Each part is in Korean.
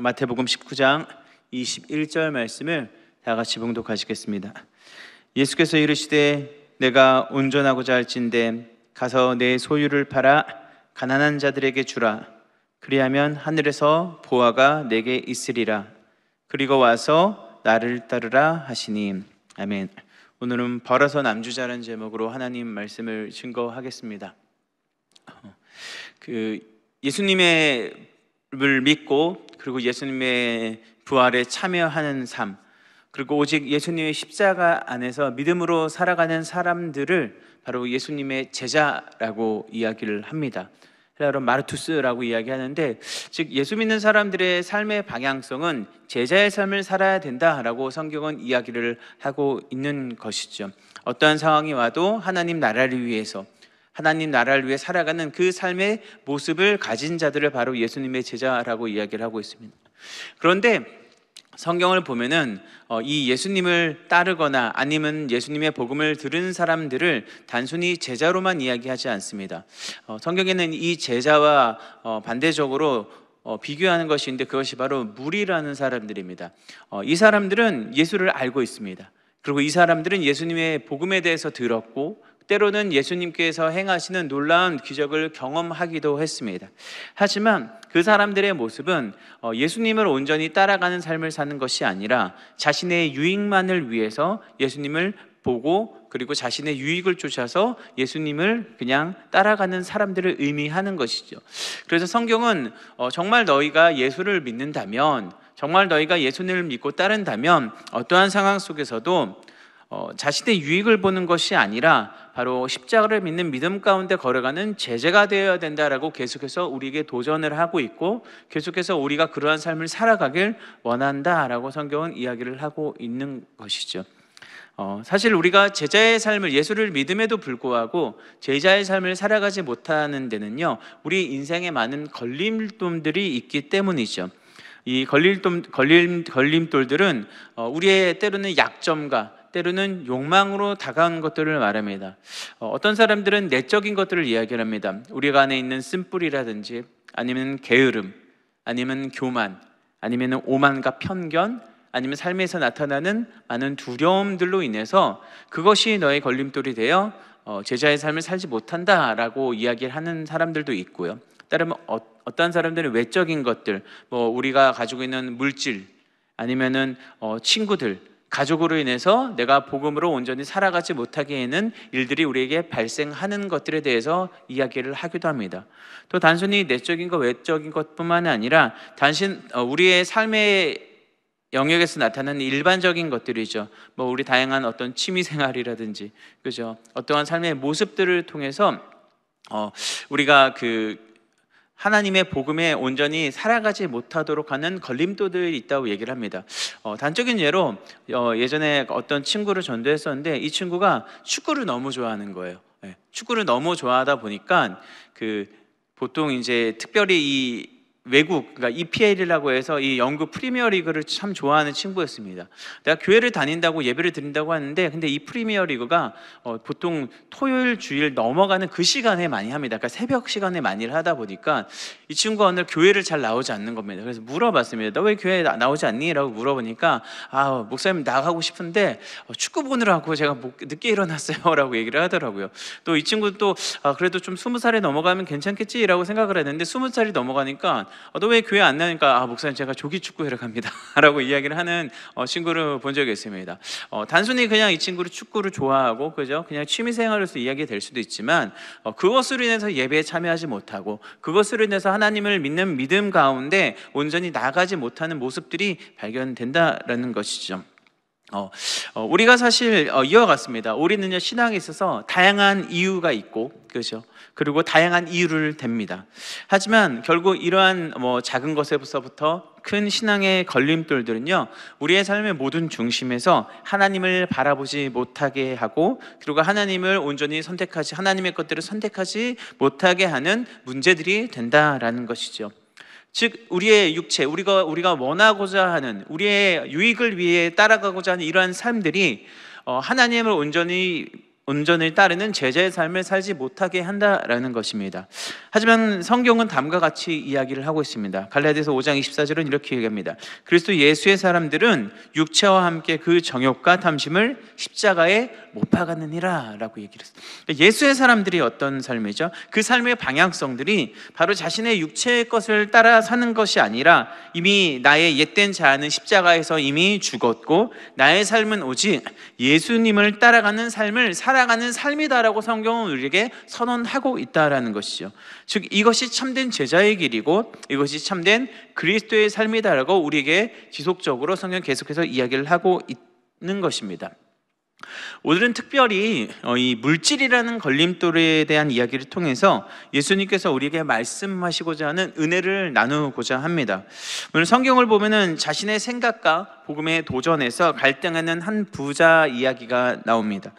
마태복음 19장 21절 말씀을 다 같이 봉독하시겠습니다. 예수께서 이르시되 내가 온전하고자 할진대 가서 내 소유를 팔아 가난한 자들에게 주라 그리하면 하늘에서 보아가 내게 있으리라 그리고 와서 나를 따르라 하시니 아멘. 오늘은 벌어서 남주자라는 제목으로 하나님 말씀을 증거하겠습니다. 그 예수님의 예수님을 믿고 그리고 예수님의 부활에 참여하는 삶 그리고 오직 예수님의 십자가 안에서 믿음으로 살아가는 사람들을 바로 예수님의 제자라고 이야기를 합니다. 헬라로 마르투스라고 이야기하는데 즉 예수 믿는 사람들의 삶의 방향성은 제자의 삶을 살아야 된다라고 성경은 이야기를 하고 있는 것이죠. 어떠한 상황이 와도 하나님 나라를 위해서 하나님 나라를 위해 살아가는 그 삶의 모습을 가진 자들을 바로 예수님의 제자라고 이야기를 하고 있습니다. 그런데 성경을 보면은 어, 이 예수님을 따르거나 아니면 예수님의 복음을 들은 사람들을 단순히 제자로만 이야기하지 않습니다. 어, 성경에는 이 제자와 어, 반대적으로 비교하는 것이 있는데 그것이 바로 무리라는 사람들입니다. 이 사람들은 예수를 알고 있습니다. 그리고 이 사람들은 예수님의 복음에 대해서 들었고 때로는 예수님께서 행하시는 놀라운 기적을 경험하기도 했습니다. 하지만 그 사람들의 모습은 어, 예수님을 온전히 따라가는 삶을 사는 것이 아니라 자신의 유익만을 위해서 예수님을 보고 그리고 자신의 유익을 쫓아서 예수님을 그냥 따라가는 사람들을 의미하는 것이죠. 그래서 성경은 어, 정말 너희가 예수를 믿는다면 정말 너희가 예수님을 믿고 따른다면 어떠한 상황 속에서도 어, 자신의 유익을 보는 것이 아니라 바로 십자가를 믿는 믿음 가운데 걸어가는 제재가 되어야 된다라고 계속해서 우리에게 도전을 하고 있고 계속해서 우리가 그러한 삶을 살아가길 원한다라고 성경은 이야기를 하고 있는 것이죠. 어, 사실 우리가 제자의 삶을 예수를 믿음에도 불구하고 제자의 삶을 살아가지 못하는 데는요 우리 인생에 많은 걸림돌들이 있기 때문이죠. 이 걸림돌, 걸림, 걸림돌들은 어, 우리의 때로는 약점과 때로는 욕망으로 다가오는 것들을 말합니다. 어, 어떤 사람들은 내적인 것들을 이야기합니다. 우리가 안에 있는 쓴뿌리라든지 아니면 게으름, 아니면 교만, 아니면 오만과 편견, 아니면 삶에서 나타나는 많은 두려움들로 인해서 그것이 너의 걸림돌이 되어 어, 제자의 삶을 살지 못한다라고 이야기를 하는 사람들도 있고요. 따르면 어, 어떤 사람들은 외적인 것들, 뭐 우리가 가지고 있는 물질, 아니면은 어, 친구들, 가족으로 인해서 내가 복음으로 온전히 살아가지 못하게 하는 일들이 우리에게 발생하는 것들에 대해서 이야기를 하기도 합니다. 또 단순히 내적인 것, 외적인 것뿐만 아니라 단신 어, 우리의 삶의 영역에서 나타나는 일반적인 것들이죠. 뭐 우리 다양한 어떤 취미 생활이라든지 그죠. 어떠한 삶의 모습들을 통해서 어, 우리가 그 하나님의 복음에 온전히 살아가지 못하도록 하는 걸림돌들이 있다고 얘기를 합니다. 어, 단적인 예로 어, 예전에 어떤 친구를 전도했었는데 이 친구가 축구를 너무 좋아하는 거예요. 예, 축구를 너무 좋아하다 보니까 그 보통 이제 특별히 이 외국 그러니까 EPL이라고 해서 이 영국 프리미어 리그를 참 좋아하는 친구였습니다. 내가 교회를 다닌다고 예배를 드린다고 하는데 근데 이 프리미어 리그가 어, 보통 토요일 주일 넘어가는 그 시간에 많이 합니다. 그러니까 새벽 시간에 많이 하다 보니까 이 친구가 오늘 교회를 잘 나오지 않는 겁니다. 그래서 물어봤습니다. 너 왜 교회 나, 나오지 않니?라고 물어보니까 아 목사님 나가고 싶은데 어, 축구 보느라고 제가 늦게 일어났어요라고 얘기를 하더라고요. 또 이 친구 또 아, 그래도 좀 스무 살에 넘어가면 괜찮겠지라고 생각을 했는데 스무 살이 넘어가니까 어, 너왜 교회 안 나니까 아 목사님 제가 조기 축구회를 갑니다라고 이야기를 하는 어, 친구를 본 적이 있습니다. 어, 단순히 그냥 이 친구를 축구를 좋아하고 그죠 그냥 취미 생활로서 이야기 될 수도 있지만 어, 그것으로 인해서 예배에 참여하지 못하고 그것으로 인해서 하나님을 믿는 믿음 가운데 온전히 나가지 못하는 모습들이 발견된다라는 것이죠. 어, 어, 우리가 사실 어, 이와같습니다 우리는요 신앙에 있어서 다양한 이유가 있고 그죠. 렇 그리고 다양한 이유를 댑니다. 하지만 결국 이러한 뭐 작은 것에서부터 큰 신앙의 걸림돌들은요, 우리의 삶의 모든 중심에서 하나님을 바라보지 못하게 하고, 그리고 하나님을 온전히 선택하지, 하나님의 것들을 선택하지 못하게 하는 문제들이 된다라는 것이죠. 즉 우리의 육체, 우리가 우리가 원하고자 하는 우리의 유익을 위해 따라가고자 하는 이러한 삶들이 어, 하나님을 온전히 운전을 따르는 제자의 삶을 살지 못하게 한다라는 것입니다. 하지만 성경은 다음과 같이 이야기를 하고 있습니다. 갈라디아서 5장 24절은 이렇게 얘기합니다. 그리스도 예수의 사람들은 육체와 함께 그 정욕과 탐심을 십자가에 못파가느니라 라고 얘기를 했어요. 그러니까 예수의 사람들이 어떤 삶이죠? 그 삶의 방향성들이 바로 자신의 육체의 것을 따라 사는 것이 아니라 이미 나의 옛된 자아는 십자가에서 이미 죽었고 나의 삶은 오직 예수님을 따라가는 삶을 살아가는 삶이다라고 성경은 우리에게 선언하고 있다라는 것이죠. 즉 이것이 참된 제자의 길이고 이것이 참된 그리스도의 삶이다라고 우리에게 지속적으로 성경 계속해서 이야기를 하고 있는 것입니다. 오늘은 특별히 어, 이 물질이라는 걸림돌에 대한 이야기를 통해서 예수님께서 우리에게 말씀하시고자 하는 은혜를 나누고자 합니다. 오늘 성경을 보면은 자신의 생각과 복음에 도전해서 갈등하는 한 부자 이야기가 나옵니다.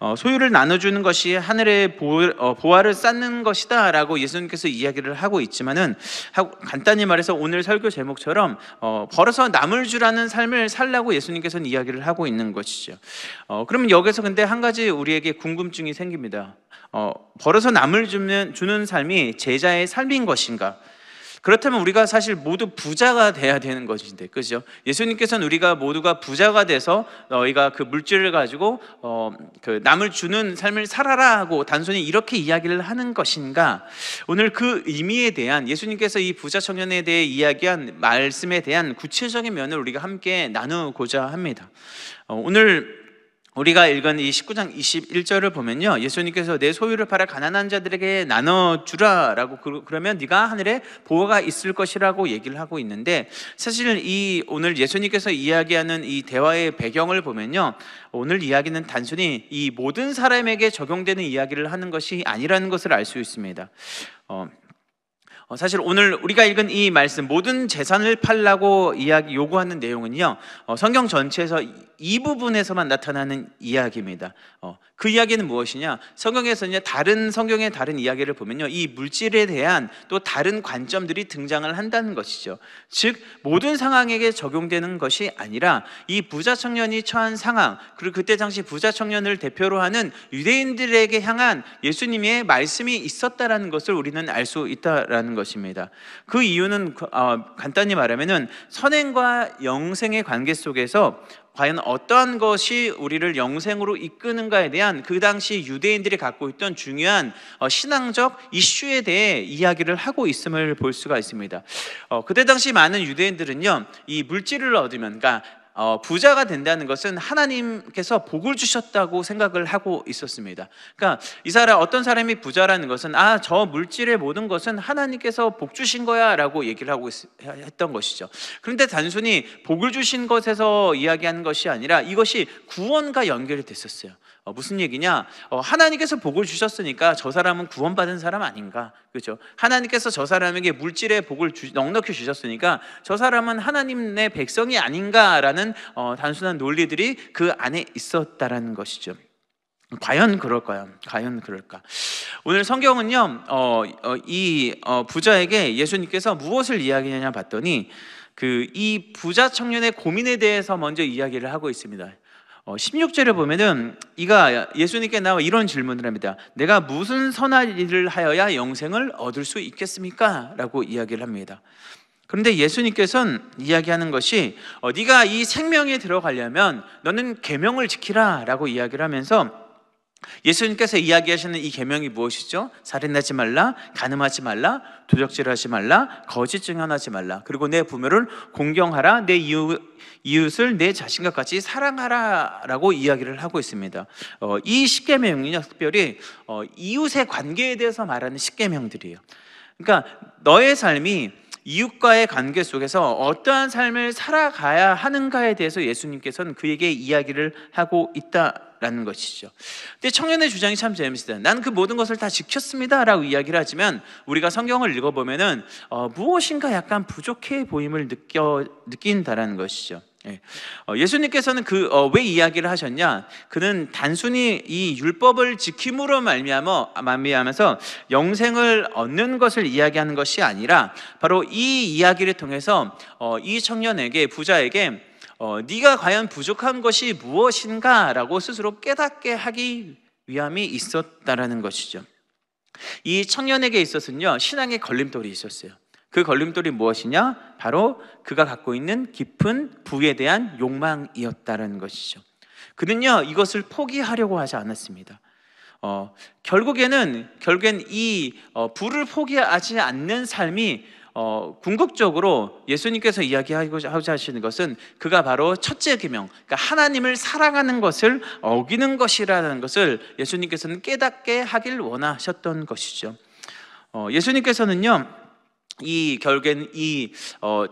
어, 소유를 나눠주는 것이 하늘의 보, 어, 보화를 쌓는 것이다라고 예수님께서 이야기를 하고 있지만은 하 간단히 말해서 오늘 설교 제목처럼 어, 벌어서 남을 주라는 삶을 살라고 예수님께서는 이야기를 하고 있는 것이죠. 어, 그러면 여기서 근데 한 가지 우리에게 궁금증이 생깁니다. 어, 벌어서 남을 주는, 주는 삶이 제자의 삶인 것인가? 그렇다면 우리가 사실 모두 부자가 돼야 되는 것인데, 그죠? 예수님께서는 우리가 모두가 부자가 돼서 너희가 어, 그 물질을 가지고 어, 그 남을 주는 삶을 살아라 하고 단순히 이렇게 이야기를 하는 것인가? 오늘 그 의미에 대한 예수님께서 이 부자 청년에 대해 이야기한 말씀에 대한 구체적인 면을 우리가 함께 나누고자 합니다. 어, 오늘 우리가 읽은 이 19장 21절을 보면요. 예수님께서 내 소유를 팔아 가난한 자들에게 나눠 주라라고 그, 그러면 네가 하늘에 보호가 있을 것이라고 얘기를 하고 있는데 사실 이 오늘 예수님께서 이야기하는 이 대화의 배경을 보면요. 오늘 이야기는 단순히 이 모든 사람에게 적용되는 이야기를 하는 것이 아니라는 것을 알 수 있습니다. 어, 어, 사실 오늘 우리가 읽은 이 말씀 모든 재산을 팔라고 이야기 요구하는 내용은요 어, 성경 전체에서 이, 부분에서만 나타나는 이야기입니다. 어, 그 이야기는 무엇이냐? 성경에서 이제 다른 성경의 다른 이야기를 보면요 이 물질에 대한 또 다른 관점들이 등장을 한다는 것이죠. 즉 모든 상황에게 적용되는 것이 아니라 이 부자 청년이 처한 상황 그리고 그때 당시 부자 청년을 대표로 하는 유대인들에게 향한 예수님의 말씀이 있었다라는 것을 우리는 알 수 있다라는 것. 것입니다. 그 이유는 어, 간단히 말하면은 선행과 영생의 관계 속에서 과연 어떠한 것이 우리를 영생으로 이끄는가에 대한 그 당시 유대인들이 갖고 있던 중요한 어, 신앙적 이슈에 대해 이야기를 하고 있음을 볼 수가 있습니다. 어, 그때 당시 많은 유대인들은요, 이 물질을 얻으면, 그러니까 어, 부자가 된다는 것은 하나님께서 복을 주셨다고 생각을 하고 있었습니다. 그러니까 이 사람 어떤 사람이 부자라는 것은 아저 물질의 모든 것은 하나님께서 복 주신 거야라고 얘기를 하고 있, 했던 것이죠. 그런데 단순히 복을 주신 것에서 이야기하는 것이 아니라 이것이 구원과 연결이 됐었어요. 어, 무슨 얘기냐? 어, 하나님께서 복을 주셨으니까 저 사람은 구원받은 사람 아닌가? 그죠 하나님께서 저 사람에게 물질의 복을 주, 넉넉히 주셨으니까 저 사람은 하나님의 백성이 아닌가라는 어, 단순한 논리들이 그 안에 있었다라는 것이죠. 과연 그럴까요? 과연 그럴까? 오늘 성경은요, 어, 어, 이 어, 부자에게 예수님께서 무엇을 이야기하냐 봤더니 그 이 부자 청년의 고민에 대해서 먼저 이야기를 하고 있습니다. 어, 16절에 보면은 이가 예수님께 나와 이런 질문을 합니다. 내가 무슨 선한 일을 하여야 영생을 얻을 수 있겠습니까? 라고 이야기를 합니다. 그런데 예수님께서는 이야기하는 것이 어, 네가 이 생명에 들어가려면 너는 계명을 지키라라고 이야기를 하면서 예수님께서 이야기하시는 이 계명이 무엇이죠? 살인하지 말라, 간음하지 말라, 도적질하지 말라, 거짓 증언하지 말라. 그리고 내 부모를 공경하라, 내 이웃, 을내 자신과 같이 사랑하라라고 이야기를 하고 있습니다. 어, 이 십계명은요, 특별히 어, 이웃의 관계에 대해서 말하는 십계명들이에요. 그러니까 너의 삶이 이웃과의 관계 속에서 어떠한 삶을 살아가야 하는가에 대해서 예수님께서는 그에게 이야기를 하고 있다라는 것이죠. 근데 청년의 주장이 참 재밌습니다. 난그 모든 것을 다 지켰습니다라고 이야기를 하지만 우리가 성경을 읽어보면은 어, 무엇인가 약간 부족해 보임을 느껴 느낀다라는 것이죠. 예. 어, 예수님께서는 그왜 어, 이야기를 하셨냐? 그는 단순히 이 율법을 지킴으로 말미암아 말미암아서 영생을 얻는 것을 이야기하는 것이 아니라 바로 이 이야기를 통해서 어, 이 청년에게 부자에게 네가 과연 부족한 것이 무엇인가라고 스스로 깨닫게 하기 위함이 있었다라는 것이죠. 이 청년에게 있어서는요 신앙의 걸림돌이 있었어요. 그 걸림돌이 무엇이냐? 바로 그가 갖고 있는 깊은 부에 대한 욕망이었다는 것이죠. 그는요 이것을 포기하려고 하지 않았습니다. 어, 결국에는 결국엔 이 어, 부를 포기하지 않는 삶이 어, 궁극적으로 예수님께서 이야기하고자 하시는 것은 그가 바로 첫째 계명, 그러니까 하나님을 사랑하는 것을 어기는 것이라는 것을 예수님께서는 깨닫게 하길 원하셨던 것이죠. 어, 예수님께서는요. 이 결국엔 이 어,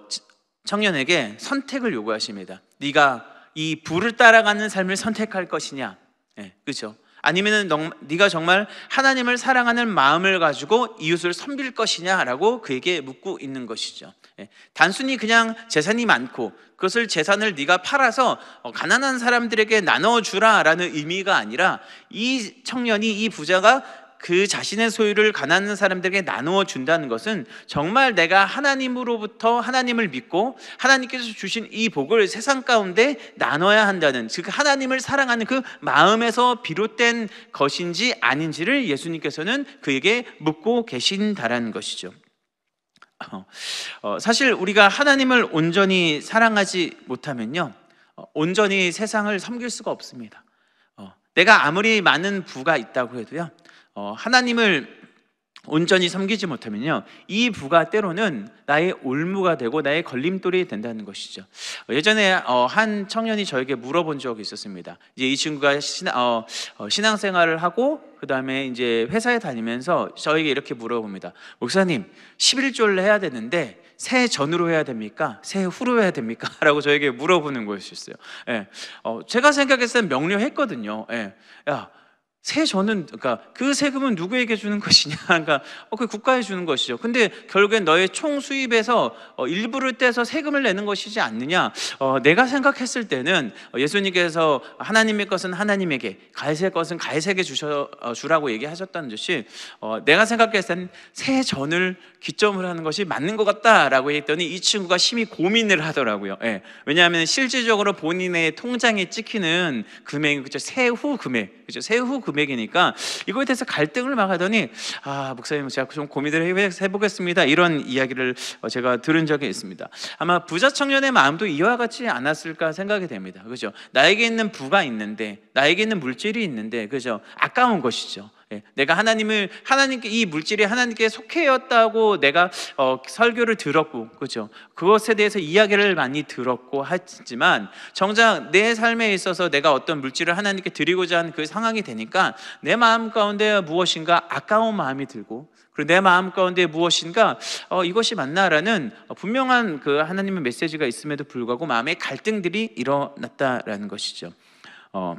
청년에게 선택을 요구하십니다. 네가 이 불을 따라가는 삶을 선택할 것이냐, 네, 예, 그죠 아니면은 너, 네가 정말 하나님을 사랑하는 마음을 가지고 이웃을 섬길 것이냐라고 그에게 묻고 있는 것이죠. 예, 단순히 그냥 재산이 많고 그것을 재산을 네가 팔아서 어, 가난한 사람들에게 나눠 주라라는 의미가 아니라 이 청년이 이 부자가 그 자신의 소유를 가난한 사람들에게 나누어 준다는 것은 정말 내가 하나님으로부터 하나님을 믿고 하나님께서 주신 이 복을 세상 가운데 나눠야 한다는 즉 하나님을 사랑하는 그 마음에서 비롯된 것인지 아닌지를 예수님께서는 그에게 묻고 계신다라는 것이죠. 어, 어 사실 우리가 하나님을 온전히 사랑하지 못하면요, 어, 온전히 세상을 섬길 수가 없습니다. 어, 내가 아무리 많은 부가 있다고 해도요, 어, 하나님을 온전히 섬기지 못하면요 이 부가 때로는 나의 올무가 되고 나의 걸림돌이 된다는 것이죠 예전에 어, 한 청년이 저에게 물어본 적이 있었습니다 이제 이 친구가 신앙, 어, 어 신앙생활을 하고 그 다음에 이제 회사에 다니면서 저에게 이렇게 물어봅니다 목사님 11조를 해야 되는데 새 전으로 해야 됩니까? 새 후로 해야 됩니까? 라고 저에게 물어보는 것이었어요 예. 어, 제가 생각했을 땐 명료했거든요 예. 야세 저는 그러니까 그 세금은 누구에게 주는 것이냐 그러니까 어, 그 국가에 주는 것이죠. 근데 결국엔 너의 총 수입에서 어, 일부를 떼서 세금을 내는 것이지 않느냐. 어, 내가 생각했을 때는 어, 예수님께서 하나님의 것은 하나님에게 가이세 것은 가이세에게 주셔 어, 주라고 얘기하셨다는 듯이 어, 내가 생각했을 때는 세 전을 기점을 하는 것이 맞는 것 같다라고 했더니 이 친구가 심히 고민을 하더라고요. 예. 왜냐하면 실질적으로 본인의 통장에 찍히는 금액이 그죠 세후 금액 그죠 세후 금액 금액이니까 이거에 대해서 갈등을 막 하더니 아 목사님 제가 좀 고민을 해보겠습니다 이런 이야기를 어, 제가 들은 적이 있습니다 아마 부자 청년의 마음도 이와 같지 않았을까 생각이 됩니다 그죠 나에게 있는 부가 있는데 나에게 있는 물질이 있는데 그죠 아까운 것이죠 예, 내가 하나님을 하나님께 이 물질이 하나님께 속해였다고 내가 어, 설교를 들었고 그죠? 그것에 대해서 이야기를 많이 들었고 하지만 정작 내 삶에 있어서 내가 어떤 물질을 하나님께 드리고자 하는 그 상황이 되니까 내 마음 가운데 무엇인가 아까운 마음이 들고 그리고 내 마음 가운데 무엇인가 어, 이것이 맞나라는 분명한 그 하나님의 메시지가 있음에도 불구하고 마음의 갈등들이 일어났다라는 것이죠. 어,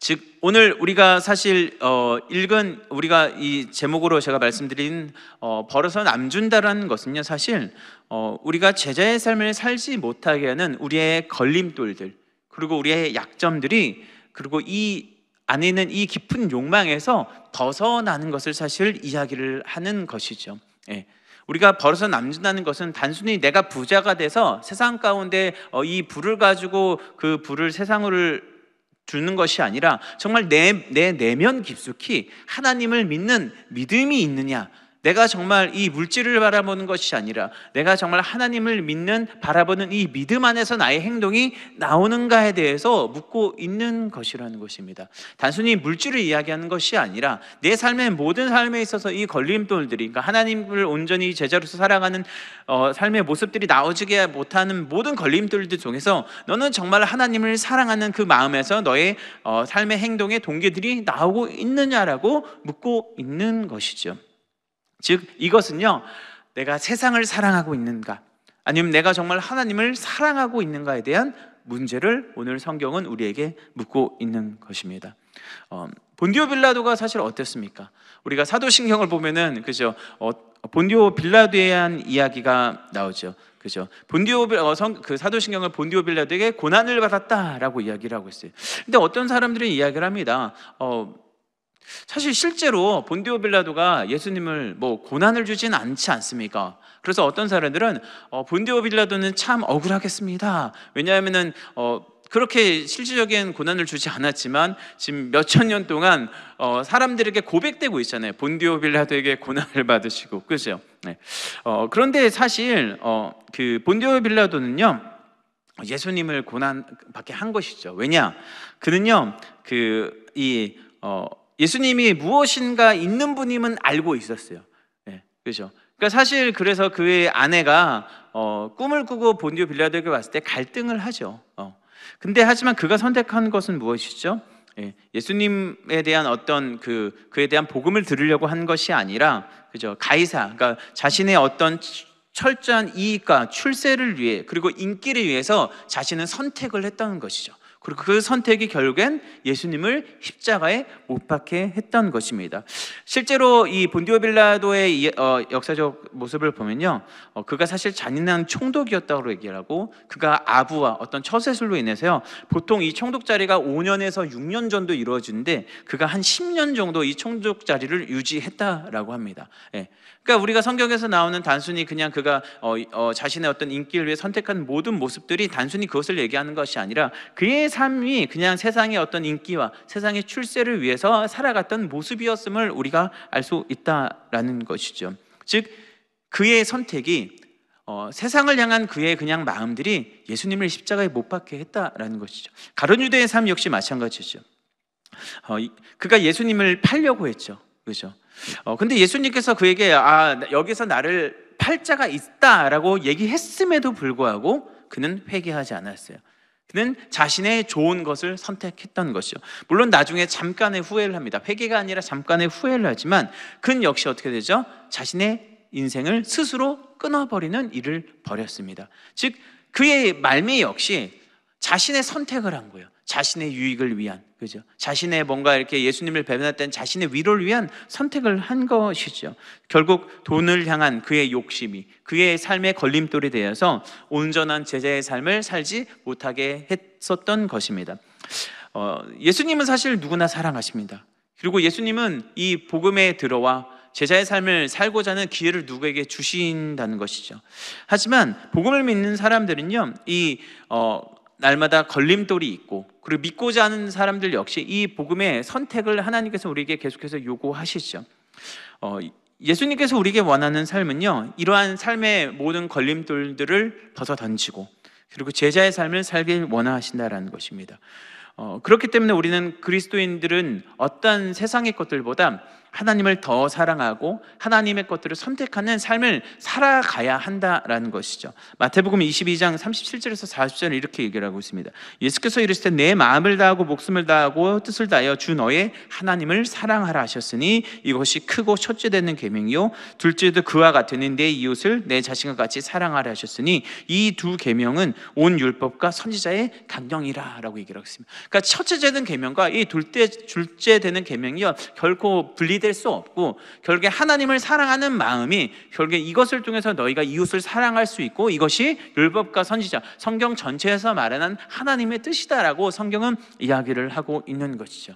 즉 오늘 우리가 사실 어, 읽은 우리가 이 제목으로 제가 말씀드린 어, 벌어서 남준다라는 것은요 사실 어, 우리가 제자의 삶을 살지 못하게 하는 우리의 걸림돌들 그리고 우리의 약점들이 그리고 이 안에 있는 이 깊은 욕망에서 벗어나는 것을 사실 이야기를 하는 것이죠. 예. 우리가 벌어서 남준다는 것은 단순히 내가 부자가 돼서 세상 가운데 어, 이 부를 가지고 그 부를 세상을 주는 것이 아니라 정말 내, 내 내면 깊숙이 하나님을 믿는 믿음이 있느냐 내가 정말 이 물질을 바라보는 것이 아니라 내가 정말 하나님을 믿는 바라보는 이 믿음 안에서 나의 행동이 나오는가에 대해서 묻고 있는 것이라는 것입니다. 단순히 물질을 이야기하는 것이 아니라 내 삶의 모든 삶에 있어서 이 걸림돌들이 그러니까 하나님을 온전히 제자로서 살아가는 어, 삶의 모습들이 나오지게 못하는 모든 걸림돌들 중에서 너는 정말 하나님을 사랑하는 그 마음에서 너의 어, 삶의 행동의 동기들이 나오고 있느냐라고 묻고 있는 것이죠. 즉 이것은요 내가 세상을 사랑하고 있는가 아니면 내가 정말 하나님을 사랑하고 있는가에 대한 문제를 오늘 성경은 우리에게 묻고 있는 것입니다. 어, 본디오 빌라도가 사실 어땠습니까? 우리가 사도신경을 보면은 그죠 어, 본디오 빌라도에 대한 이야기가 나오죠. 그죠? 본디오 어, 성, 그 사도신경을 본디오 빌라도에게 고난을 받았다라고 이야기를 하고 있어요. 근데 어떤 사람들은 이야기를 합니다. 어, 사실 실제로 본디오 빌라도가 예수님을 뭐 고난을 주진 않지 않습니까? 그래서 어떤 사람들은 어, 본디오 빌라도는 참 억울하겠습니다. 왜냐하면은 어, 그렇게 실질적인 고난을 주지 않았지만 지금 몇천 년 동안 어, 사람들에게 고백되고 있잖아요. 본디오 빌라도에게 고난을 받으시고 그죠? 네. 어, 그런데 사실 어, 그 본디오 빌라도는요. 예수님을 고난받게 한 것이죠. 왜냐? 그는요, 그, 이, 어, 예수님이 무엇인가 있는 분임은 알고 있었어요. 네, 그죠. 그러니까 사실 그래서 그의 아내가 어, 꿈을 꾸고 본디오 빌라도에게 왔을 때 갈등을 하죠. 어. 근데 하지만 그가 선택한 것은 무엇이죠? 예, 수님에 대한 어떤 그 그에 대한 복음을 들으려고 한 것이 아니라 그죠 가이사 그러니까 자신의 어떤 철저한 이익과 출세를 위해 그리고 인기를 위해서 자신은 선택을 했다는 것이죠. 그리고 그 선택이 결국엔 예수님을 십자가에 못 박게 했던 것입니다. 실제로 이 본디오빌라도의 이, 어, 역사적 모습을 보면요, 어, 그가 사실 잔인한 총독이었다고 얘기 하고, 그가 아부와 어떤 처세술로 인해서요, 보통 이 총독 자리가 5년에서 6년 정도 이루어지는데, 그가 한 10년 정도 이 총독 자리를 유지했다라고 합니다. 예. 그러니까 우리가 성경에서 나오는 단순히 그냥 그가 어, 어, 자신의 어떤 인기를 위해 선택한 모든 모습들이 단순히 그것을 얘기하는 것이 아니라 그의 삶이 그냥 세상의 어떤 인기와 세상의 출세를 위해서 살아갔던 모습이었음을 우리가 알 수 있다라는 것이죠. 즉 그의 선택이 어, 세상을 향한 그의 그냥 마음들이 예수님을 십자가에 못 박게 했다라는 것이죠. 가론 유대의 삶 역시 마찬가지죠. 어, 그가 예수님을 팔려고 했죠. 그죠? 어, 근데 예수님께서 그에게 아 여기서 나를 팔자가 있다라고 얘기했음에도 불구하고 그는 회개하지 않았어요. 그는 자신의 좋은 것을 선택했던 것이죠. 물론 나중에 잠깐의 후회를 합니다. 회개가 아니라 잠깐의 후회를 하지만 그는 역시 어떻게 되죠? 자신의 인생을 스스로 끊어버리는 일을 벌였습니다. 즉 그의 말미 역시 자신의 선택을 한 거예요. 자신의 유익을 위한, 그죠? 자신의 뭔가 이렇게 예수님을 배변했던 자신의 위로를 위한 선택을 한 것이죠. 결국 돈을 향한 그의 욕심이 그의 삶의 걸림돌이 되어서 온전한 제자의 삶을 살지 못하게 했었던 것입니다. 어, 예수님은 사실 누구나 사랑하십니다. 그리고 예수님은 이 복음에 들어와 제자의 삶을 살고자 하는 기회를 누구에게 주신다는 것이죠. 하지만 복음을 믿는 사람들은요, 이 어, 날마다 걸림돌이 있고 그리고 믿고자 하는 사람들 역시 이 복음의 선택을 하나님께서 우리에게 계속해서 요구하시죠. 어, 예수님께서 우리에게 원하는 삶은요, 이러한 삶의 모든 걸림돌들을 벗어 던지고 그리고 제자의 삶을 살길 원하신다라는 것입니다. 어, 그렇기 때문에 우리는 그리스도인들은 어떤 세상의 것들보다 하나님을 더 사랑하고 하나님의 것들을 선택하는 삶을 살아가야 한다라는 것이죠. 마태복음 22장 37절에서 4 0절 이렇게 얘기를 하고 있습니다. 예수께서 이르시되 내 마음을 다하고 목숨을 다하고 뜻을 다하여 주 너의 하나님을 사랑하라 하셨으니 이것이 크고 첫째 되는 계명이요 둘째도 그와 같으니 내 이웃을 내 자신과 같이 사랑하라 하셨으니 이 두 계명은 온 율법과 선지자의 강령이라라고 얘기를 하고 있습니다. 그러니까 첫째 되는 계명과 이 둘째 둘째 되는 계명이요 결코 분리 대입될 수 없고 결국에 하나님을 사랑하는 마음이 결국에 이것을 통해서 너희가 이웃을 사랑할 수 있고 이것이 율법과 선지자 성경 전체에서 마련한 하나님의 뜻이다라고 성경은 이야기를 하고 있는 것이죠.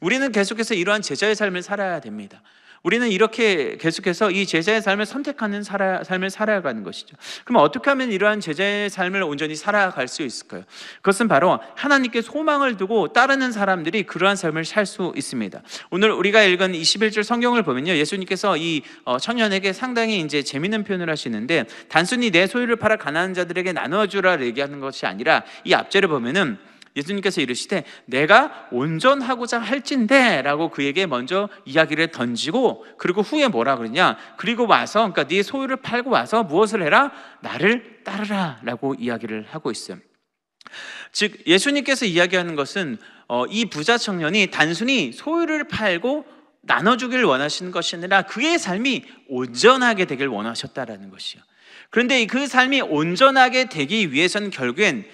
우리는 계속해서 이러한 제자의 삶을 살아야 됩니다. 우리는 이렇게 계속해서 이 제자의 삶을 선택하는 살아, 삶을 살아가는 것이죠. 그럼 어떻게 하면 이러한 제자의 삶을 온전히 살아갈 수 있을까요? 그것은 바로 하나님께 소망을 두고 따르는 사람들이 그러한 삶을 살 수 있습니다. 오늘 우리가 읽은 21절 성경을 보면요. 예수님께서 이 어, 청년에게 상당히 이제 재밌는 표현을 하시는데 단순히 내 소유를 팔아 가난한 자들에게 나눠 주라 얘기하는 것이 아니라 이 앞절을 보면은 예수님께서 이르시되 내가 온전하고자 할진대 라고 그에게 먼저 이야기를 던지고 그리고 후에 뭐라 그러냐 그리고 와서 그러니까 네 소유를 팔고 와서 무엇을 해라 나를 따르라 라고 이야기를 하고 있음 즉 예수님께서 이야기하는 것은 어, 이 부자 청년이 단순히 소유를 팔고 나눠주길 원하시는 것이 아니라 그의 삶이 온전하게 되길 원하셨다라는 것이요. 그런데 그 삶이 온전하게 되기 위해서는 결국엔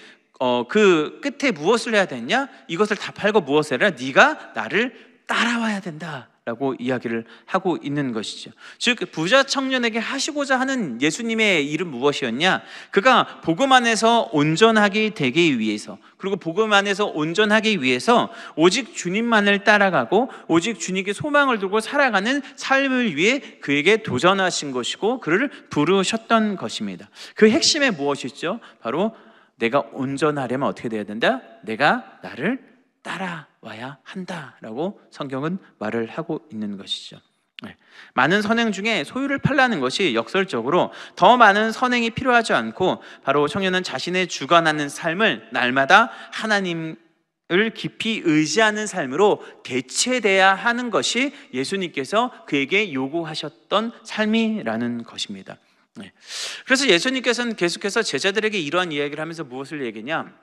어, 그 끝에 무엇을 해야 되냐? 이것을 다 팔고 무엇을 해라? 네가 나를 따라와야 된다. 라고 이야기를 하고 있는 것이죠. 즉, 부자 청년에게 하시고자 하는 예수님의 일은 무엇이었냐? 그가 복음 안에서 온전하게 되기 위해서, 그리고 복음 안에서 온전하기 위해서 오직 주님만을 따라가고, 오직 주님께 소망을 두고 살아가는 삶을 위해 그에게 도전하신 것이고, 그를 부르셨던 것입니다. 그 핵심에 무엇이죠? 바로 내가 온전하려면 어떻게 돼야 된다? 내가 나를 따라와야 한다라고 성경은 말을 하고 있는 것이죠. 네. 많은 선행 중에 소유를 팔라는 것이 역설적으로 더 많은 선행이 필요하지 않고 바로 청년은 자신의 주관하는 삶을 날마다 하나님을 깊이 의지하는 삶으로 대체돼야 하는 것이 예수님께서 그에게 요구하셨던 삶이라는 것입니다. 네. 그래서 예수님께서는 계속해서 제자들에게 이러한 이야기를 하면서 무엇을 얘기냐?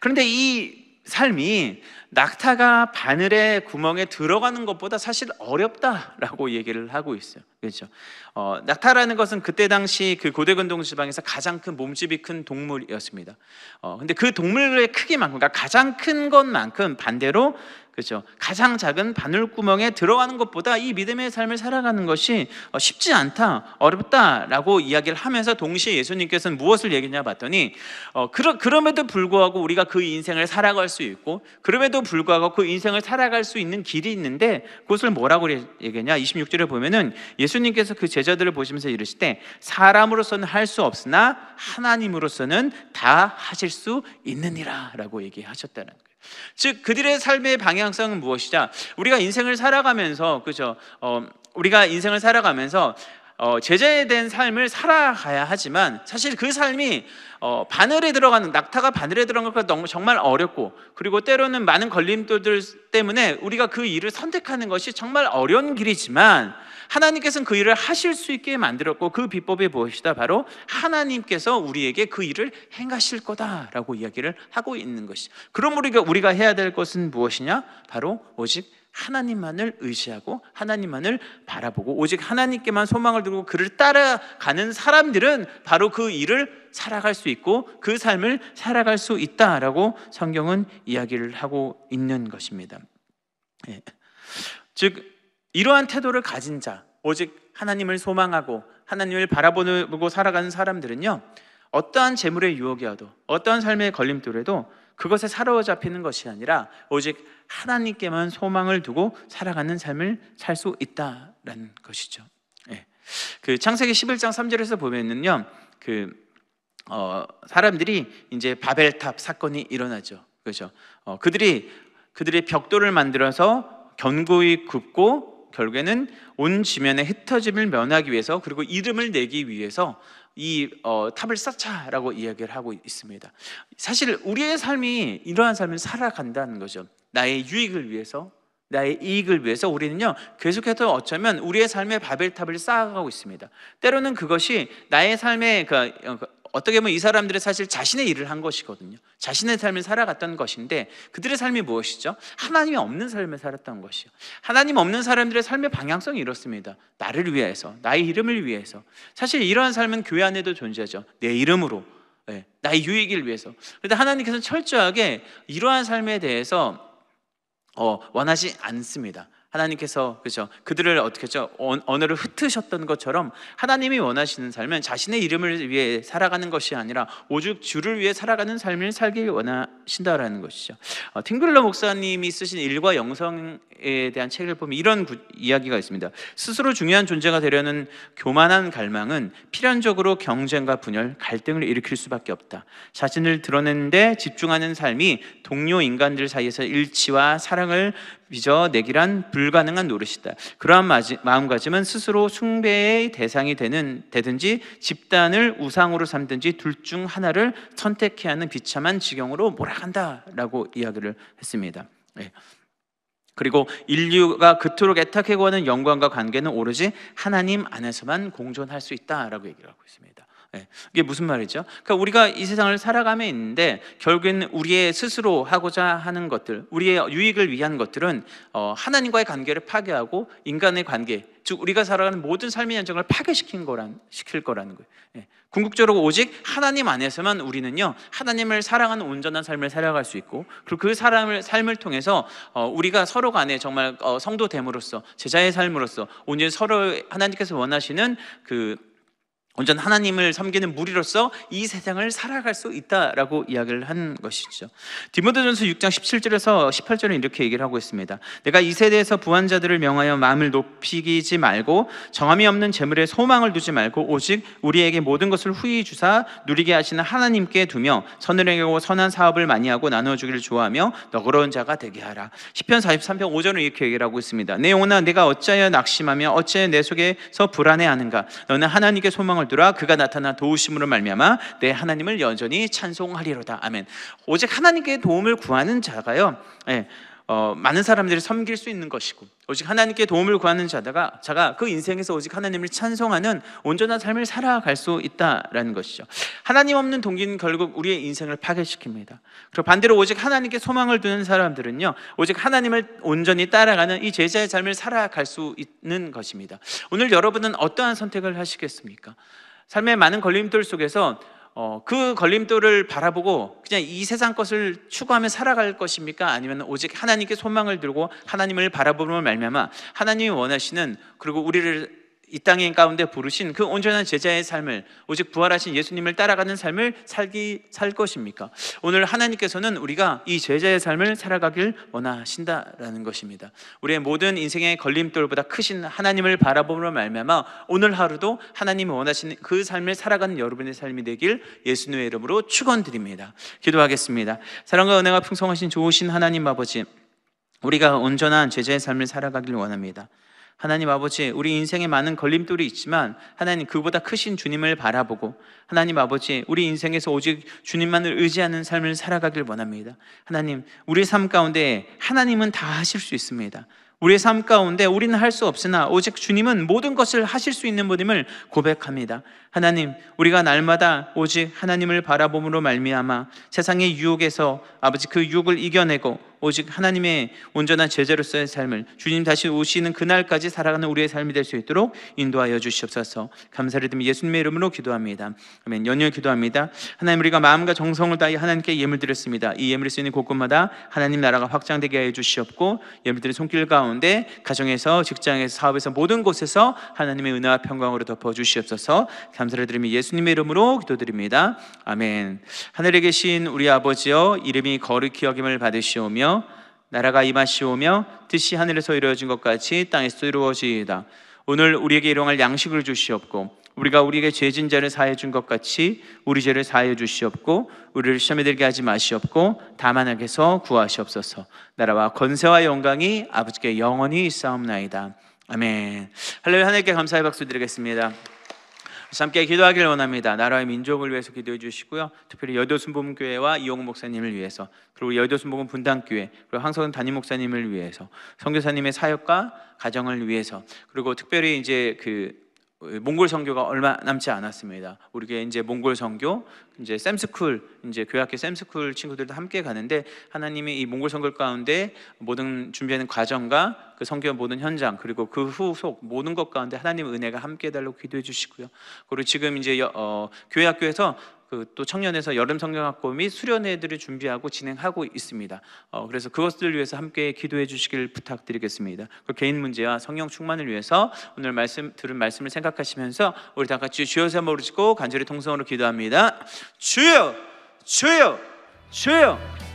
그런데 이 삶이 낙타가 바늘의 구멍에 들어가는 것보다 사실 어렵다라고 얘기를 하고 있어요. 그렇죠? 어, 낙타라는 것은 그때 당시 그 고대근동 지방에서 가장 큰 몸집이 큰 동물이었습니다. 어, 근데 그 동물의 크기만큼, 그러니까 가장 큰 것만큼 반대로 그렇죠. 가장 작은 바늘구멍에 들어가는 것보다 이 믿음의 삶을 살아가는 것이 어, 쉽지 않다, 어렵다라고 이야기를 하면서 동시에 예수님께서는 무엇을 얘기냐 봤더니 어, 그러, 그럼에도 불구하고 우리가 그 인생을 살아갈 수 있고 그럼에도 불구하고 그 인생을 살아갈 수 있는 길이 있는데 그것을 뭐라고 얘기하냐? 26절에 보면은 예수님께서 그 제자들을 보시면서 이르실 때 사람으로서는 할 수 없으나 하나님으로서는 다 하실 수 있느니라라고 얘기하셨다는 거예요. 즉 그들의 삶의 방향성은 무엇이냐? 우리가 인생을 살아가면서 그죠? 어, 우리가 인생을 살아가면서 어, 제재된 삶을 살아가야 하지만 사실 그 삶이 어, 바늘에 들어가는 낙타가 바늘에 들어간 것보다 너무 정말 어렵고 그리고 때로는 많은 걸림돌들 때문에 우리가 그 일을 선택하는 것이 정말 어려운 길이지만 하나님께서는 그 일을 하실 수 있게 만들었고 그 비법이 무엇이다 바로 하나님께서 우리에게 그 일을 행하실 거다라고 이야기를 하고 있는 것이. 그럼 우리가 우리가 해야 될 것은 무엇이냐? 바로 오직 하나님만을 의지하고 하나님만을 바라보고 오직 하나님께만 소망을 두고 그를 따라가는 사람들은 바로 그 일을 살아갈 수 있고 그 삶을 살아갈 수 있다라고 성경은 이야기를 하고 있는 것입니다. 예. 즉 이러한 태도를 가진 자 오직 하나님을 소망하고 하나님을 바라보고 살아가는 사람들은요 어떠한 재물의 유혹이어도 어떠한 삶의 걸림돌에도 그것에 사로잡히는 것이 아니라 오직 하나님께만 소망을 두고 살아가는 삶을 살 수 있다라는 것이죠. 예. 그 창세기 11장 3절에서 보면은요. 그 어, 사람들이 이제 바벨탑 사건이 일어나죠. 그죠 어, 그들이 그들의 벽돌을 만들어서 견고히 굽고 결국에는 온 지면에 흩어짐을 면하기 위해서 그리고 이름을 내기 위해서 이 어, 탑을 쌓자라고 이야기를 하고 있습니다. 사실 우리의 삶이 이러한 삶을 살아간다는 거죠. 나의 유익을 위해서, 나의 이익을 위해서 우리는요 계속해서 어쩌면 우리의 삶의 바벨탑을 쌓아가고 있습니다. 때로는 그것이 나의 삶의 그, 어, 그 어떻게 보면 이 사람들은 사실 자신의 일을 한 것이거든요. 자신의 삶을 살아갔던 것인데 그들의 삶이 무엇이죠? 하나님이 없는 삶을 살았던 것이요. 하나님 없는 사람들의 삶의 방향성이 이렇습니다. 나를 위해서, 나의 이름을 위해서. 사실 이러한 삶은 교회 안에도 존재하죠. 내 이름으로, 예, 나의 유익을 위해서. 그런데 하나님께서는 철저하게 이러한 삶에 대해서 어, 원하지 않습니다. 하나님께서 그죠 그들을 어떻게 했죠 언어를 흩으셨던 것처럼 하나님이 원하시는 삶은 자신의 이름을 위해 살아가는 것이 아니라 오직 주를 위해 살아가는 삶을 살길 원하신다라는 것이죠. 어, 팅글러 목사님이 쓰신 일과 영성에 대한 책을 보면 이런 구, 이야기가 있습니다. 스스로 중요한 존재가 되려는 교만한 갈망은 필연적으로 경쟁과 분열, 갈등을 일으킬 수밖에 없다. 자신을 드러내는데 집중하는 삶이 동료 인간들 사이에서 일치와 사랑을 빚저내기란 불가능한 노릇이다. 그러한 마음가짐은 스스로 숭배의 대상이 되는 되든지 집단을 우상으로 삼든지 둘 중 하나를 선택해야 하는 비참한 지경으로 몰아간다라고 이야기를 했습니다. 네. 그리고 인류가 그토록 애타게 구하는 영광과 관계는 오로지 하나님 안에서만 공존할 수 있다라고 얘기를 하고 있습니다. 예, 이게 무슨 말이죠? 그러니까 우리가 이 세상을 살아가며 있는데 결국엔 우리의 스스로 하고자 하는 것들, 우리의 유익을 위한 것들은 어, 하나님과의 관계를 파괴하고 인간의 관계, 즉 우리가 살아가는 모든 삶의 현장을 파괴시킨 거란 시킬 거라는 거예요. 예. 궁극적으로 오직 하나님 안에서만 우리는요 하나님을 사랑하는 온전한 삶을 살아갈 수 있고 그리고 그 사람을 삶을 통해서 어, 우리가 서로 간에 정말 어, 성도됨으로써 제자의 삶으로써 오늘 서로 하나님께서 원하시는 그 온전 하나님을 섬기는 무리로서 이 세상을 살아갈 수 있다라고 이야기를 한 것이죠. 디모데전서 6장 17절에서 18절은 이렇게 얘기를 하고 있습니다. 내가 이 세대에서 부한자들을 명하여 마음을 높이기지 말고 정함이 없는 재물에 소망을 두지 말고 오직 우리에게 모든 것을 후히 주사 누리게 하시는 하나님께 두며 선을 행하고 선한 사업을 많이 하고 나누어 주기를 좋아하며 너그러운 자가 되게 하라. 시편 43편 5절은 이렇게 얘기를 하고 있습니다. 내 영혼아 내가 어찌하여 낙심하며 어찌하여 내 속에서 불안해하는가 너는 하나님께 소망을 찬송라 그가 나타나 도우심으로 말미암아 내 하나님을 여전히 찬송하리로다 아멘 오직 하나님께 도움을 구하는 자가요 예, 어, 많은 사람들이 섬길 수 있는 것이고 오직 하나님께 도움을 구하는 자다가 자가 그 인생에서 오직 하나님을 찬송하는 온전한 삶을 살아갈 수 있다라는 것이죠. 하나님 없는 동기는 결국 우리의 인생을 파괴시킵니다. 그리고 반대로 오직 하나님께 소망을 두는 사람들은요, 오직 하나님을 온전히 따라가는 이 제자의 삶을 살아갈 수 있는 것입니다. 오늘 여러분은 어떠한 선택을 하시겠습니까? 삶의 많은 걸림돌 속에서 어, 그 걸림돌을 바라보고 그냥 이 세상 것을 추구하며 살아갈 것입니까? 아니면 오직 하나님께 소망을 들고 하나님을 바라보는 말미암아 하나님이 원하시는 그리고 우리를 이 땅의 가운데 부르신 그 온전한 제자의 삶을 오직 부활하신 예수님을 따라가는 삶을 살기 살 것입니까? 오늘 하나님께서는 우리가 이 제자의 삶을 살아가길 원하신다라는 것입니다. 우리의 모든 인생의 걸림돌보다 크신 하나님을 바라보며 말미암아 오늘 하루도 하나님이 원하시는 그 삶을 살아가는 여러분의 삶이 되길 예수님의 이름으로 축원드립니다. 기도하겠습니다. 사랑과 은혜가 풍성하신 좋으신 하나님 아버지 우리가 온전한 제자의 삶을 살아가길 원합니다. 하나님 아버지, 우리 인생에 많은 걸림돌이 있지만 하나님 그보다 크신 주님을 바라보고 하나님 아버지, 우리 인생에서 오직 주님만을 의지하는 삶을 살아가길 원합니다. 하나님, 우리 삶 가운데 하나님은 다 하실 수 있습니다. 우리의 삶 가운데 우리는 할 수 없으나 오직 주님은 모든 것을 하실 수 있는 분임을 고백합니다. 하나님, 우리가 날마다 오직 하나님을 바라봄으로 말미암아 세상의 유혹에서 아버지 그 유혹을 이겨내고 오직 하나님의 온전한 제자로서의 삶을 주님 다시 오시는 그날까지 살아가는 우리의 삶이 될 수 있도록 인도하여 주시옵소서. 감사를 드리며 예수님의 이름으로 기도합니다. 아멘. 연일 기도합니다. 하나님 우리가 마음과 정성을 다해 하나님께 예물 드렸습니다. 이 예물이 쓰이는 곳곳마다 하나님 나라가 확장되게 하여 주시옵고 예물들의 손길 가운데 가정에서 직장에서 사업에서 모든 곳에서 하나님의 은혜와 평강으로 덮어 주시옵소서. 감사를 드리며 예수님의 이름으로 기도드립니다. 아멘. 하늘에 계신 우리 아버지여 이름이 거룩히 여김을 받으시오며 나라가 임하시오며 뜻이 하늘에서 이루어진 것 같이 땅에서 이루어지이다. 오늘 우리에게 일용할 양식을 주시옵고 우리가 우리에게 죄진 자를 사해 준것 같이 우리 죄를 사해 주시옵고 우리를 시험에 들게 하지 마시옵고 다만 하게서 구하시옵소서. 나라와 권세와 영광이 아버지께 영원히 있사옵나이다. 아멘. 할렐루야 하나님께 감사의 박수 드리겠습니다. 함께 기도하기를 원합니다. 나라의 민족을 위해서 기도해 주시고요. 특별히 여도순복음교회와 이용호 목사님을 위해서 그리고 여도순복음 분당교회 그리고 황석은 담임 목사님을 위해서 선교사님의 사역과 가정을 위해서 그리고 특별히 이제 그 몽골 선교가 얼마 남지 않았습니다. 우리가 이제 몽골 선교, 이제 샘스쿨, 이제 교학교 샘스쿨 친구들도 함께 가는데 하나님이 이 몽골 선교 가운데 모든 준비하는 과정과 그 선교 모든 현장 그리고 그 후속 모든 것 가운데 하나님 은혜가 함께 달라고 기도해 주시고요. 그리고 지금 이제 어, 교회 학교에서 그또 청년에서 여름 성경학고 및 수련회들을 준비하고 진행하고 있습니다. 어, 그래서 그것들을 위해서 함께 기도해 주시길 부탁드리겠습니다. 그 개인 문제와 성령 충만을 위해서 오늘 말씀 들은 말씀을 생각하시면서 우리 다 같이 주여 삼모를 짓고 간절히 통성으로 기도합니다. 주여, 주여, 주여.